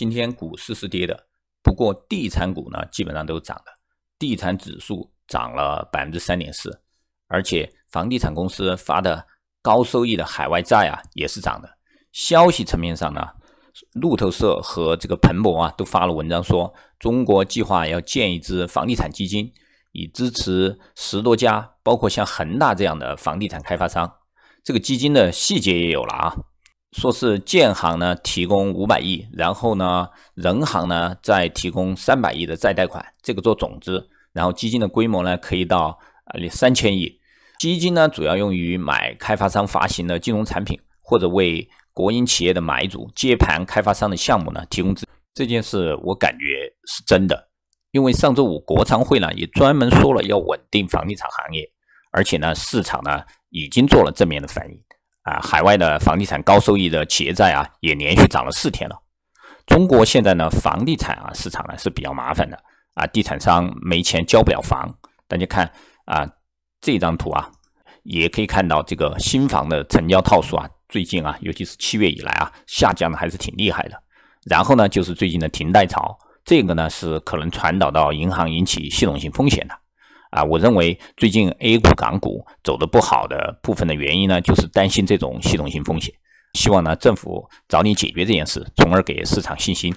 今天股市是跌的，不过地产股呢基本上都涨的，地产指数涨了百分之三点四，而且房地产公司发的高收益的海外债啊也是涨的。消息层面上呢，路透社和这个彭博啊都发了文章说，中国计划要建一支房地产基金，以支持十多家，包括像恒大这样的房地产开发商。这个基金的细节也有了啊。说是建行呢提供五百亿，然后呢，人行呢再提供三百亿的再贷款，这个做种子，然后基金的规模呢可以到啊三千亿，基金呢主要用于买开发商发行的金融产品，或者为国营企业的买主接盘开发商的项目呢提供资。这件事我感觉是真的，因为上周五国常会呢也专门说了要稳定房地产行业，而且呢市场呢已经做了正面的反应。啊，海外的房地产高收益的企业债啊，也连续涨了四天了。中国现在呢，房地产啊市场呢是比较麻烦的啊，地产商没钱交不了房。大家看啊，这张图啊，也可以看到这个新房的成交套数啊，最近啊，尤其是七月以来啊，下降的还是挺厉害的。然后呢，就是最近的停贷潮，这个呢是可能传导到银行，引起系统性风险的。啊，我认为最近 A 股、港股走的不好的部分的原因呢，就是担心这种系统性风险。希望呢政府找你解决这件事，从而给市场信心。